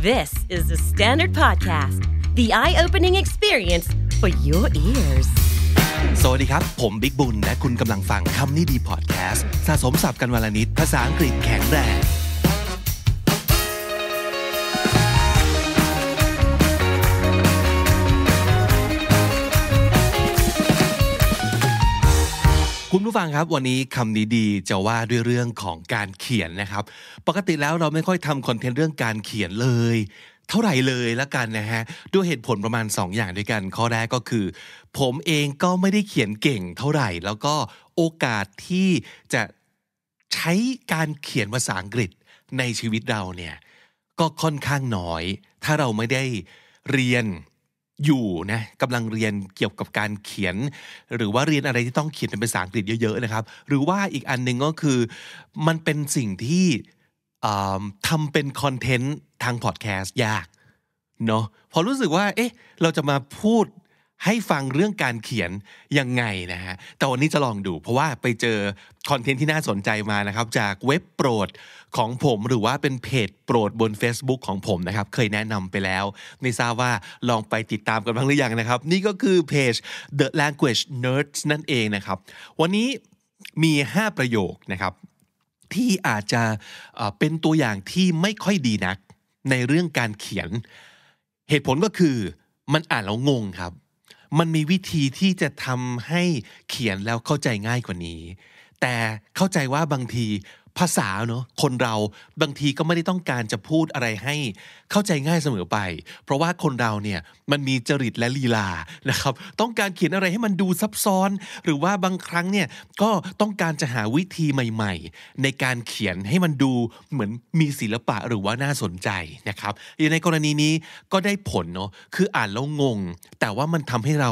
This is the Standard Podcast. The eye-opening experience for your ears. สวัสดีครับ ผมบิ๊กบุญ และคุณกำลังฟังคำนี้ดีพอดแคสต์ สะสมสับกันวลนิด ภาษาอังกฤษแข็งแรงคุณผู้ฟังครับวันนี้คำนี้ดี จะว่าด้วยเรื่องของการเขียนนะครับ ปกติแล้วเราไม่ค่อยทำคอนเทนต์เรื่องการเขียนเลยเท่าไหร่เลยละกันนะฮะด้วยเหตุผลประมาณ 2 อย่างด้วยกัน ข้อแรกก็คือ ผมเองก็ไม่ได้เขียนเก่ง เท่าไหร่ แล้วก็โอกาสที่จะใช้การเขียนภาษาอังกฤษในชีวิตเราเนี่ยก็ค่อนข้างน้อย ถ้าเราไม่ได้เรียนอยู่นะกำลังเรียนเกี่ยวกับการเขียน หรือว่าเรียนอะไรที่ต้องเขียนเป็นภาษาอังกฤษเยอะ ๆ นะครับ หรือว่าอีกอันหนึ่งก็คือมันเป็นสิ่งที่ทำเป็นคอนเทนต์ ทางพอดแคสต์ยากเนาะพอรู้สึกว่าเอ๊ะเราจะมาพูดให้ฟังเรื่องการเขียนยังไงนะฮะ แต่วันนี้จะลองดูเพราะว่าไปเจอ คอนเทนต์ที่น่าสนใจมานะครับ จากเว็บโปรดของผมหรือว่าเป็นเพจโปรดบน Facebook ของผมนะครับ เคยแนะนำไปแล้ว ไม่ทราบว่าลองไปติดตามกันบ้างหรือยังนะครับ นี่ก็คือเพจ The Language Nerds นั่นเองนะครับ วันนี้มี 5 ประโยคนะครับ ที่อาจจะเป็นตัวอย่างที่ไม่ค่อยดีนักในเรื่องการเขียนเหตุผลก็คือมันอ่านแล้วงงครับมันมีวิธีที่จะทำให้เขียนแล้วเข้าใจง่ายกว่านี้ แต่เข้าใจว่าบางทีภาษาเนาะคนเราบางทีก็ไม่ได้ต้องการจะพูดอะไรให้ เข้าใจง่ายเสมอไป เพราะว่าคนเราเนี่ยมันมีจริตและลีลานะครับ ต้องการเขียนอะไรให้มันดูซับซ้อน หรือว่าบางครั้งเนี่ยก็ต้องการจะหาวิธีใหม่ ๆ ในการเขียนให้มันดูเหมือนมีศิลปะหรือว่าน่าสนใจนะครับในกรณีนี้ก็ได้ผลเนาะคืออ่านแล้วงง แต่ว่ามันทำให้เรา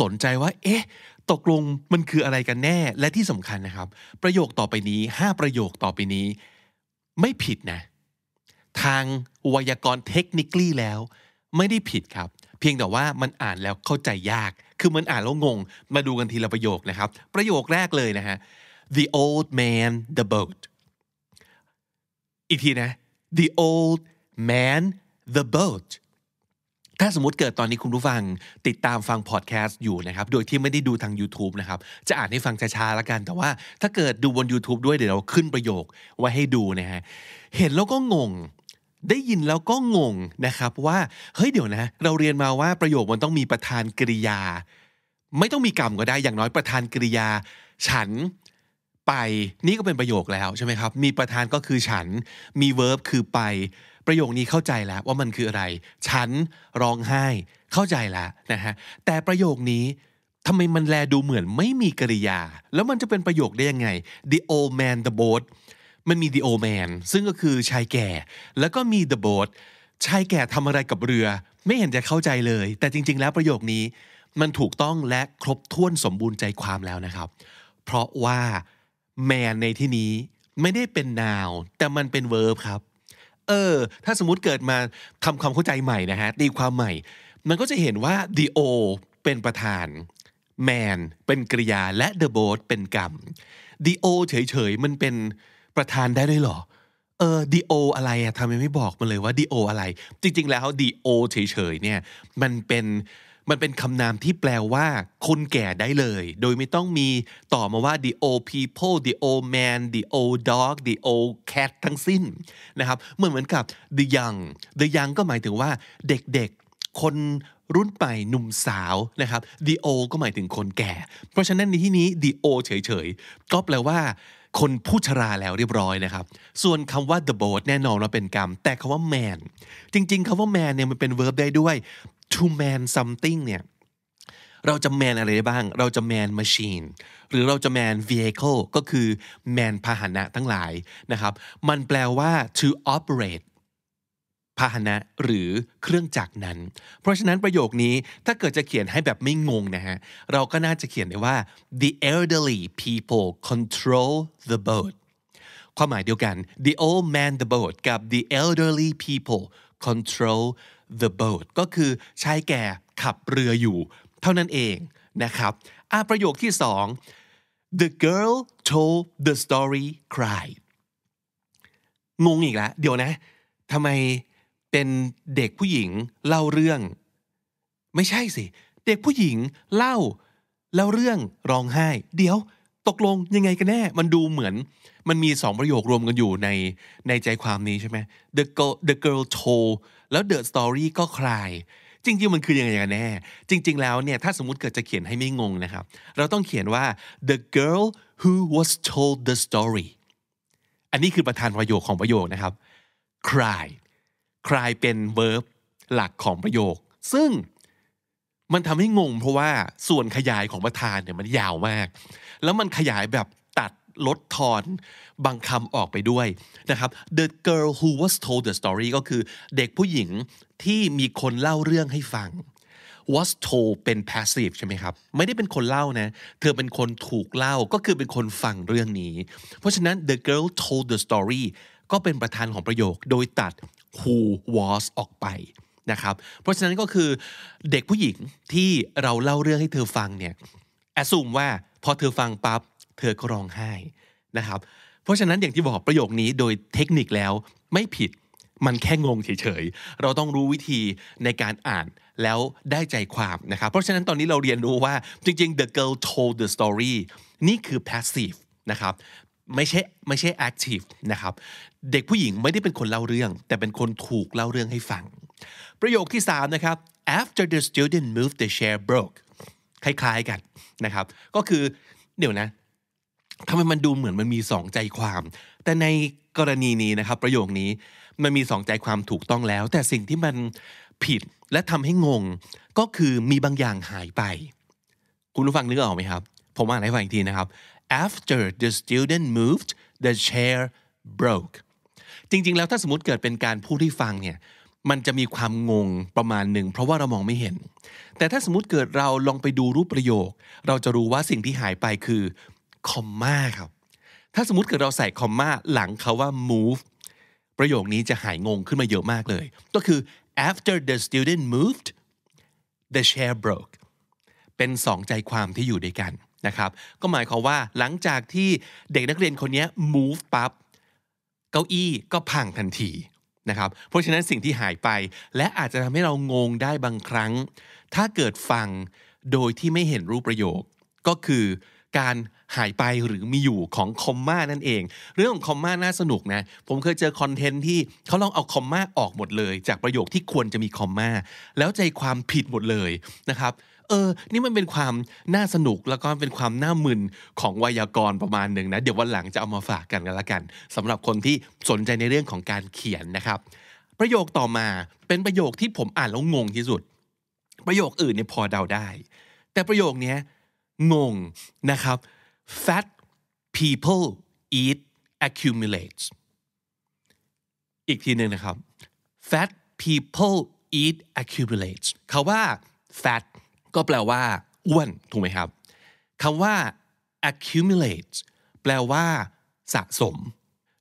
สนใจว่าเอ๊ะตกลงมันคืออะไรกันแน่และที่สำคัญนะครับ ประโยคต่อไปนี้ 5 ประโยคต่อไปนี้ไม่ผิดนะ ทางวยากรณ์เทคนิคลี่แล้วไม่ได้ผิดครับ เพียงแต่ว่ามันอ่านแล้วเข้าใจยากคือมันอ่านแล้วงงมาดูกันทีละประโยคนะครับ ประโยคแรกเลยนะฮะ the old man the boat อีกทีนะ the old man the boat ถ้าสมมติเกิดตอนนี้คุณผู้ฟังติดตามฟังพอดแคสต์อยู่นะครับ โดยที่ไม่ได้ดูทาง YouTube นะครับจะอ่านให้ฟังช้าๆแล้วกัน แต่ว่าถ้าเกิดดูบน YouTube ด้วยเดี๋ยวเราขึ้นประโยคไว้ให้ดูนะฮะเห็นแล้วก็งงได้ยินแล้วก็งงนะครับ ว่าเฮ้ยเดี๋ยวนะ เราเรียนมาว่าประโยคมันต้องมีประธานกริยา ไม่ต้องมีกรรมก็ได้อย่างน้อยประธานกริยา ฉันไปนี่ก็เป็นประโยคแล้วใช่ไหมครับมีประธานก็คือฉันมีเวิร์บคือไปประโยคนี้เข้าใจแล้วว่ามันคืออะไร ฉันร้องไห้ เข้าใจแล้วนะฮะ แต่ประโยคนี้ทำไมมันแลดูเหมือนไม่มีกริยา แล้วมันจะเป็นประโยคได้ยังไง the old man the boat มันมี the old man ซึ่งก็คือชายแก่ แล้วก็มี the boat ชายแก่ทำอะไรกับเรือ ไม่เห็นจะเข้าใจเลย แต่จริงๆแล้วประโยคนี้ มันถูกต้องและครบถ้วนสมบูรณ์ใจความแล้วนะครับ เพราะว่า man ในที่นี้ไม่ได้เป็น noun แต่มันเป็น verb ครับเออ ถ้าสมมติเกิดมาทำความเข้าใจใหม่นะฮะตีความใหม่ มันก็จะเห็นว่า the o เป็นประธาน man เป็นกริยาและ the boat เป็นกรรม the o เฉยๆ มันเป็นประธานได้ด้วยหรอเออ the o อะไรอะทำไมไม่บอกมาเลยว่า the o อะไร จริงๆแล้ว the o เฉยๆเนี่ยมันเป็นมันเป็นคำนามที่แปลว่า คนแก่ได้เลย โดยไม่ต้องมีต่อมาว่า the old people the old man the old dog the old cat ทั้งสิ้นนะครับ เหมือนเหมือนกับ the young the young ก็หมายถึงว่า เด็กๆ คนรุ่นใหม่หนุ่มสาวนะครับ the old ก็หมายถึงคนแก่ เพราะฉะนั้นในที่นี้ the old เฉยๆ ก็แปลว่า คนผู้ชราแล้วเรียบร้อยนะครับ ส่วนคำว่า the boat แน่นอนว่าเป็นกรรม แต่คำว่า man จริงๆคำว่า man เนี่ยมันเป็น verb ได้ด้วย to man something เนี่ย เราจะแมนอะไรได้บ้าง เราจะแมนมอชีนหรือเราจะแมน vehicle ก็คือแมนพาหนะทั้งหลายนะครับ มันแปลว่า to operate พาหนะหรือเครื่องจักรนั้น เพราะฉะนั้นประโยคนี้ถ้าเกิดจะเขียนให้แบบไม่งงนะฮะ เราก็น่าจะเขียนได้ว่า the elderly people control the boat ความหมายเดียวกัน the old man the boat กับ the elderly people control the boat ก็คือชายแก่ขับเรืออยู่ เท่านั้นเองนะครับอาประโยคที่สอง the girl told the story cried งงอีกแล้วเดี๋ยวนะทำไมเป็นเด็กผู้หญิงเล่าเรื่อง ไม่ใช่สิ เด็กผู้หญิงเล่าแล้วเรื่องร้องไห้เดี๋ยวตกลงยังไงกันแน่ มันดูเหมือนมันมีสองประโยครวมกันอยู่ในในใจความนี้ใช่ไหม the girl the girl told แล้ว the story ก็คลายจริงๆ มันคือยังไงกันแน่ จริงๆ แล้วเนี่ยถ้าสมมติเกิดจะเขียนให้ไม่งงนะครับ เราต้องเขียนว่า the girl who was told the story อันนี้คือประธานประโยคของประโยคนะครับ cry cry เป็น verb หลักของประโยค ซึ่งมันทำให้งงเพราะว่าส่วนขยายของประธานเนี่ยมันยาวมากแล้วมันขยายแบบตัดลดทอนบางคำออกไปด้วยนะครับ the girl who was told the story ก็คือเด็กผู้หญิงที่มีคนเล่าเรื่องให้ฟัง was told เป็น passive ใช่ไหมครับไม่ได้เป็นคนเล่านะเธอเป็นคนถูกเล่าก็คือเป็นคนฟังเรื่องนี้ เพราะฉะนั้น the girl told the story ก็เป็นประธานของประโยคโดยตัด who was ออกไปนะครับเพราะฉะนั้นก็คือเด็กผู้หญิงที่เราเล่าเรื่องให้เธอฟังเนี่ยแอสซูมว่าพอเธอฟังปั๊บ เธอก็ร้องไห้นะครับ เพราะฉะนั้นอย่างที่บอกประโยคนี้โดยเทคนิคแล้วไม่ผิด มันแค่งงเฉยๆ เราต้องรู้วิธีในการอ่านแล้วได้ใจความนะครับ เพราะฉะนั้นตอนนี้เราเรียนรู้ว่าจริงๆ the girl told the story นี่คือ passive นะครับไม่ใช่ไม่ใช่ active นะครับเด็กผู้หญิงไม่ได้เป็นคนเล่าเรื่อง แต่เป็นคนถูกเล่าเรื่องให้ฟัง ประโยคที่3นะครับ after the student moved the chair broke คล้ายๆกันนะครับ ก็คือเดี๋ยวนะทำไมมันดูเหมือนมันมีสองใจความ แต่ในกรณีนี้นะครับประโยคนี้มันมีสองใจความถูกต้องแล้ว แต่สิ่งที่มันผิดและทำให้งง ก็คือมีบางอย่างหายไป คุณผู้ฟังนึกออกไหมครับ ผมอ่านให้ฟังอีกทีนะครับ after the student moved the chair broke จริงๆแล้วถ้าสมมติเกิดเป็นการพูดที่ฟังเนี่ยมันจะมีความงงประมาณหนึ่งเพราะว่าเรามองไม่เห็นแต่ถ้าสมมติเกิดเราลองไปดูรูปประโยค เราจะรู้ว่าสิ่งที่หายไปคือ คอมมาครับ ถ้าสมมติเกิดเราใส่คอมมาหลังคาว่า move ประโยคนี้จะหายงงขึ้นมาเยอะมากเลย ก็คือ after the student moved the chair broke เป็นสองใจความที่อยู่ด้วยกันนะครับ ก็หมายความว่าหลังจากที่เด็กนักเรียนคนนี้ move ปับ๊บ เก้าอี้ก็พังทันทีนะครับ เพราะฉะนั้นสิ่งที่หายไปและอาจจะทำให้เรางงได้บางครั้งถ้าเกิดฟังโดยที่ไม่เห็นรูปประโยคก็คือ การหายไปหรือมีอยู่ของคอมมานั่นเอง เรื่องของคอมมาน่าสนุกนะผมเคยเจอคอนเทนต์ที่เขาลองเอาคอมมาออกหมดเลยจากประโยคที่ควรจะมีคอมมาแล้วใจความผิดหมดเลยนะครับเออนี่มันเป็นความน่าสนุกแล้วก็เป็นความน่ามึนของไวยากรณ์ประมาณหนึ่งนะ เดี๋ยววันหลังจะเอามาฝากกันกันละกัน สำหรับคนที่สนใจในเรื่องของการเขียนนะครับ ประโยคต่อมาเป็นประโยคที่ผมอ่านแล้วงงที่สุดประโยคอื่นเนี่ยพอเดาได้ แต่ประโยคนี้งงนะครับ fat people eat accumulates อีกทีหนึ่งนะครับ fat people eat accumulates คาว่า fat ก็แปลว่า อ้วน ถูกไหมครับคำว่า accumulates แปลว่า สะสม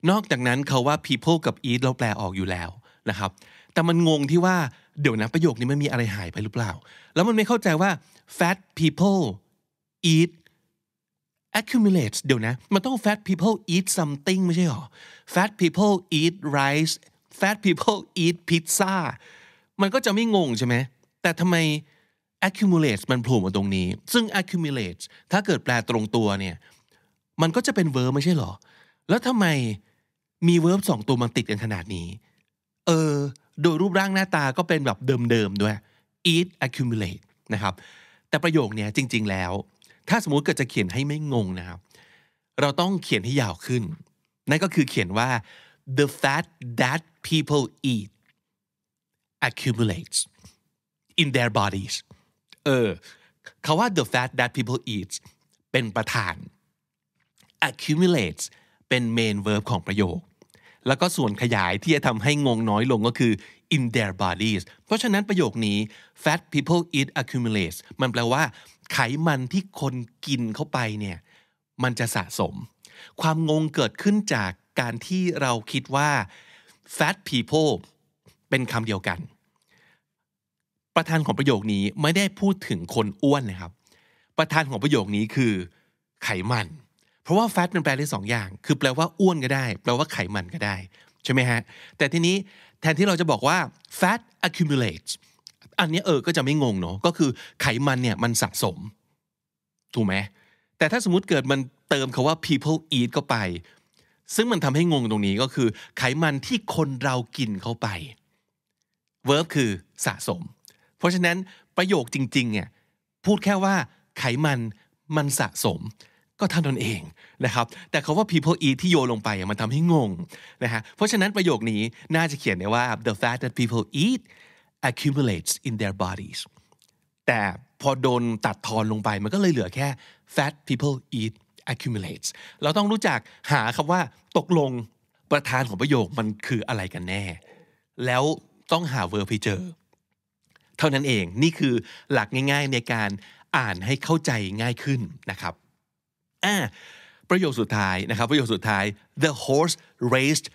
นอกจากนั้นเขาว่า people กับ eat เราแปลออกอยู่แล้วนะครับ แต่มันงงที่ว่าเดี๋ยวนะ ประโยคนี้มันมีอะไรหายไปหรือเปล่า แล้วมันไม่เข้าใจว่า fat people eat accumulates เดี๋ยวนะ มันต้อง fat people eat something ไม่ใช่หรอ fat people eat rice fat people eat pizza มันก็จะไม่งงใช่ไหม แต่ทำไม accumulates มันโผล่มาตรงนี้ ซึ่ง accumulates ถ้าเกิดแปลตรงตัวเนี่ย มันก็จะเป็น verb ไม่ใช่หรอ แล้วทำไมมี verb สองตัวมันติดกันขนาดนี้ เออโดยรูปร่างหน้าตาก็เป็นแบบเดิมๆด้วย eat accumulate นะครับ แต่ประโยคนี้จริงๆแล้ว ถ้าสมมติเกิดจะเขียนให้ไม่งงนะครับ เราต้องเขียนให้ยาวขึ้น นั่นก็คือเขียนว่า the fat that people eat accumulates in their bodies เออคาว่า the fat that people eat เป็นประธาน accumulates เป็น main verb ของประโยคแล้วก็ส่วนขยายที่จะทำให้งงน้อยลงก็คือ in their bodies เพราะฉะนั้นประโยคนี้ fat people eat accumulates มันแปลว่า ไขมันที่คนกินเข้าไปเนี่ยมันจะสะสม ความงงเกิดขึ้นจากการที่เราคิดว่า fat people เป็นคำเดียวกัน ประธานของประโยคนี้ไม่ได้พูดถึงคนอ้วนนะครับ ประธานของประโยคนี้คือ ไขมันเพราะว่า fat มันแปลได้สองอย่าง คือแปลว่าอ้วนก็ได้ แปลว่าไขมันก็ได้ ใช่ไหมฮะ แต่ทีนี้แทนที่เราจะบอกว่า fat accumulates อันนี้เออ ก็จะไม่งงเนาะ ก็คือ ไขมันเนี่ยมันสะสม ถูกไหม แต่ถ้าสมมติเกิดมันเติมคาว่า people eat เข้าไป ซึ่งมันทำให้งงตรงนี้ก็คือ ไขมันที่คนเรากินเข้าไป verb คือสะสม เพราะฉะนั้นประโยคจริงๆ เนี่ย พูดแค่ว่า ไขมันมันสะสมก็เท่านั้นเองนะครับ แต่คาว่า people eat ที่โยลงไปมันทำให้งงนะฮะ เพราะฉะนั้นประโยคนี้น่าจะเขียนได้ว่า the fat that people eat accumulates in their bodies แต่พอโดนตัดทอนลงไปมันก็เลยเหลือแค่ fat people eat accumulates เราต้องรู้จักหาคำว่าตกลงประธานของประโยค มันคืออะไรกันแน่ แล้วต้องหา verb ให้เจอเท่านั้นเอง นี่คือหลักง่ายๆ ในการอ่านให้เข้าใจง่ายขึ้นนะครับอ่าประโยคสุดท้ายนะครับประโยคสุดท้าย the horse raced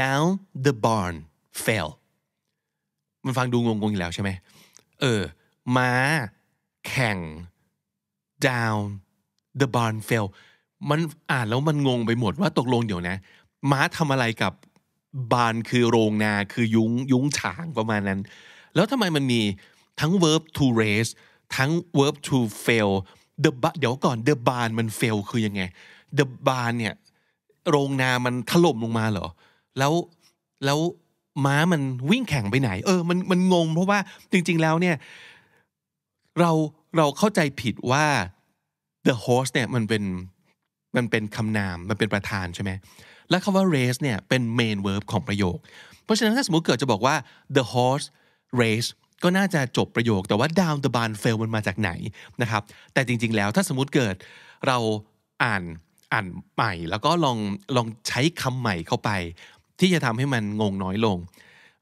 down the barn fell มันฟังดูงงๆอยู่แล้วใช่ไหมเออ ม้าแข่ง down the barn fell มันอ่านแล้วมันงงไปหมดว่าตกลงเดี๋ยวนะ ม้าทำอะไรกับ บานคือโรงนาคือยุ้งยุ้งฉางประมาณนั้น แล้วทำไมมันมีทั้ง verb to raise ทั้ง verb to fail เดอะเดี๋ยวก่อนเดอะบานมันเฟลคือยังไงเดอะบานเนี่ยโรงนามันถล่มลงมาเหรอแล้วแล้วม้ามันวิ่งแข่งไปไหน เออมันมันงงเพราะว่าจริง ๆแล้วเนี่ยเราเราเข้าใจผิดว่า the horse เนี่ยมันเป็นมันเป็นคำนามมันเป็นประธานใช่ไหมและคำว่า race เนี่ยเป็น main verb ของประโยค เพราะฉะนั้นถ้าสมมติเกิดจะบอกว่า the horse race ก็น่าจะจบประโยคแต่ว่า down the barn f a i l มันมาจากไหนนะครับ แต่จริงๆแล้วถ้าสมมติเกิด เราอ่านอ่านใหม่แล้วก็ลองลองใช้คำใหม่เข้าไป ที่จะทำให้มันงงน้อยลง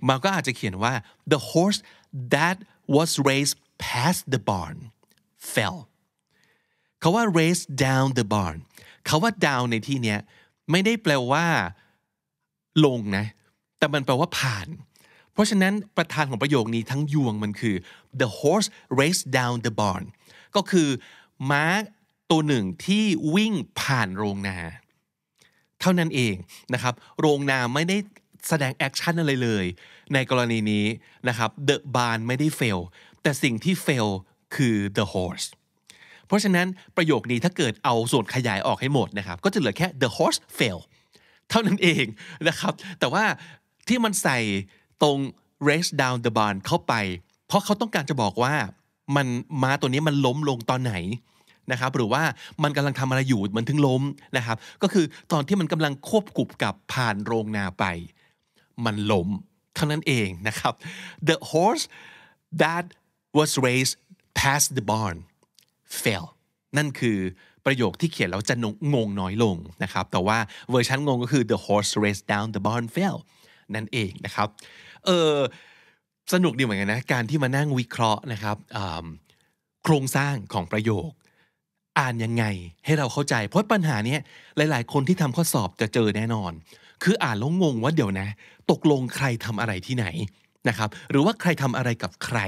มันก็อาจจะเขียนว่า the horse that was raised past the barn fell คาว่า raised down the barn คาว่า down ในที่เนี้ยไม่ได้แปลว่าลงนะแต่มันแปลว่าผ่านเพราะฉะนั้นประธานของประโยคนี้ทั้งยวงมันคือ the horse raced down the barn ก็คือม้าตัวหนึ่งที่วิ่งผ่านโรงนา เท่านั้นเองนะครับ โรงนาไม่ได้แสดงแอคชั่นอะไรเลย ในกรณีนี้นะครับ the barn ไม่ได้ fail แต่สิ่งที่ fail คือ the horse เพราะฉะนั้นประโยคนี้ถ้าเกิดเอาส่วนขยายออกให้หมดนะครับ ก็จะเหลือแค่ the horse fail เท่านั้นเองนะครับ แต่ว่าที่มันใส่ตรง race down the barn เข้าไป เพราะเขาต้องการจะบอกว่ามันม้าตัวนี้มันล้มลงตอนไหนนะครับหรือว่ามันกำลังทำอะไรอยู่มันถึงล้มนะครับ ก็คือตอนที่มันกำลังควบกุบกับผ่านโรงนาไป มันล้มเท่านั้นเองนะครับ the horse that was raised past the barn fell นั่นคือประโยคที่เขียนแล้วจะงงน้อยลงนะครับ แต่ว่าเวอร์ชันงงก็คือ the horse raced down the barn fell นั่นเองนะครับเออสนุกดีเหมือนกันนะการที่มานั่งวิเคราะห์นะครับ โครงสร้างของประโยคอ่านยังไงให้เราเข้าใจ เพราะปัญหานี้หลายๆคนที่ทำข้อสอบจะเจอแน่นอน คืออ่านแล้วงงว่าเดี๋ยวนะ ตกลงใครทำอะไรที่ไหนนะครับ หรือว่าใครทำอะไรกับใคร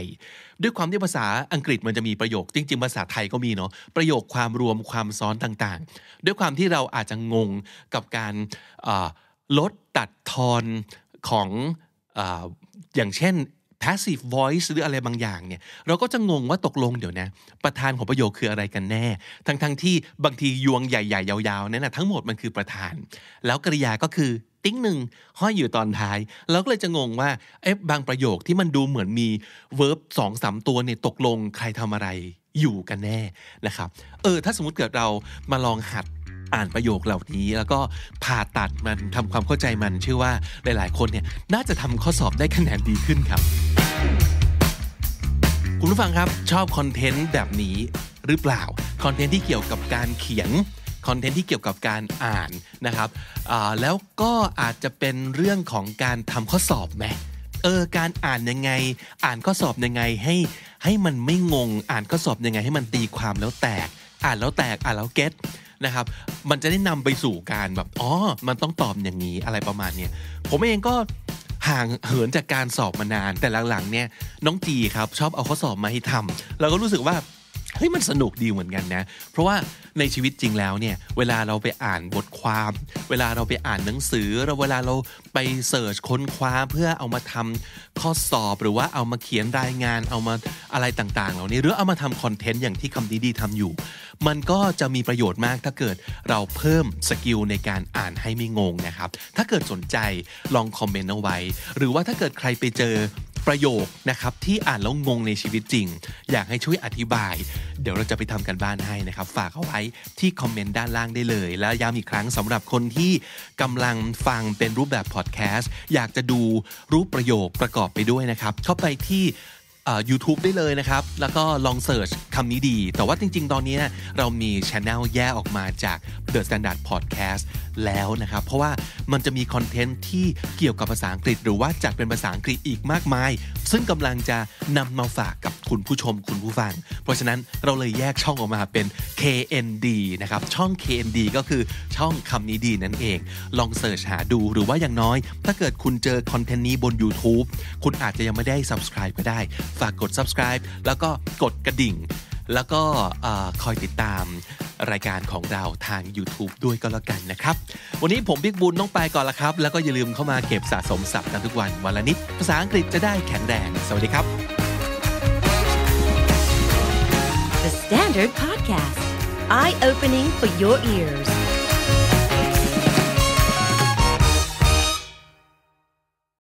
ด้วยความที่ภาษาอังกฤษมันจะมีประโยค จริงๆภาษาไทยก็มีเนาะประโยคความรวมความซ้อนต่าง ๆ ด้วยความที่เราอาจจะงงกับการลดตัดทอนของอย่างเช่น passive voice หรืออะไรบางอย่างเนี่ยเราก็จะงงว่าตกลงเดี๋ยวนะประธานของประโยคคืออะไรกันแน่ ทั้งๆทที่บางทียวงใหญ่ๆ ยาวๆนั่นนะทั้งหมดมันคือประธาน แล้วกริยาก็คือติ้งหนึ่งห้อยอยู่ตอนท้ายเราก็เลยจะงงว่าเอ๊ะบางประโยคที่มันดูเหมือนมี verb สองสามตัวเนี่ยตกลง ใครทำอะไรอยู่กันแน่นะครับเออถ้าสมมติเกิดเรามาลองหัดอ่านประโยคเหล่านี้แล้วก็ผ่าตัดมันทำความเข้าใจมันเชื่อว่าหลาย ๆ คนเนี่ยน่าจะทำข้อสอบได้คะแนนดีขึ้นครับ คุณผู้ฟังครับชอบคอนเทนต์แบบนี้หรือเปล่าคอนเทนต์ที่เกี่ยวกับการเขียนคอนเทนต์ที่เกี่ยวกับการอ่านนะครับ แล้วก็อาจจะเป็นเรื่องของการทำข้อสอบไหมเออ การอ่านยังไง อ่านข้อสอบยังไงให้ ให้มันไม่งงอ่านข้อสอบยังไง ให้มันตีความแล้วแตก อ่านแล้วแตกอ่านแล้วเก็ตนะครับ มันจะได้นำไปสู่การแบบ อ๋อ มันต้องตอบอย่างนี้อะไรประมาณเนี้ยผมเองก็ห่างเหินจากการสอบมานาน แต่หลังๆ เนี่ย น้องจีครับ ชอบเอาข้อสอบมาให้ทำเราก็รู้สึกว่า เฮ้ย มันสนุกดีเหมือนกันนะ เพราะว่าในชีวิตจริงแล้วเนี่ย เวลาเราไปอ่านบทความ เวลาเราไปอ่านหนังสือ เราเวลาเราไปเสิร์ชค้นคว้าเพื่อเอามาทำข้อสอบหรือว่าเอามาเขียนรายงาน เอามาอะไรต่างๆ เหล่านี้หรือเอามาทำคอนเทนต์อย่างที่คำดีดีทำอยู่มันก็จะมีประโยชน์มาก ถ้าเกิดเราเพิ่มสกิลในการอ่านให้ไม่งงนะครับถ้าเกิดสนใจลองคอมเมนต์เอาไว้หรือว่าถ้าเกิดใครไปเจอประโยคนะครับที่อ่านแล้วงงในชีวิตจริง อยากให้ช่วยอธิบาย เดี๋ยวเราจะไปทำกันบ้านให้นะครับ ฝากเอาไว้ที่คอมเมนต์ด้านล่างได้เลย แล้วย้ำอีกครั้งสำหรับคนที่กำลังฟังเป็นรูปแบบพอดแคสต์อยากจะดูรูปประโยคประกอบไปด้วยนะครับเข้าไปที่ YouTube ได้เลยนะครับ แล้วก็ลองเสิร์ชคำนี้ดี แต่ว่าจริงๆ ตอนนี้ เรามีช anel แยกออกมาจาก The Standard Podcast แล้วนะครับ เพราะว่ามันจะมีคอนเทนต์ที่เกี่ยวกับภาษาอังกฤษหรือว่าจัดเป็นภาษาอังกฤษอีกมากมาย ซึ่งกำลังจะนำมาฝากกับคุณผู้ชมคุณผู้ฟัง เพราะฉะนั้นเราเลยแยกช่องออกมาเป็น KND นะครับ ช่อง KND ก็คือช่องคำนี้ดีนั่นเอง ลองเสิร์ชหาดู หรือว่าอย่างน้อย ถ้าเกิดคุณเจอคอนเทนต์นี้บน YouTube คุณอาจจะยังไม่ได้ subscribe ก็ได้ฝากกด subscribe แล้วก็กดกระดิ่ง แล้วก็คอยติดตามรายการของเราทาง YouTube ด้วยก็แล้วกันนะครับ วันนี้ผมบิ๊กบุญต้องไปก่อนละครับ แล้วก็อย่าลืมเข้ามาเก็บสะสมศัพท์กันทุกวันวันละนิด ภาษาอังกฤษจะได้แข็งแรง สวัสดีครับ The Standard Podcast Eye Opening for Your Ears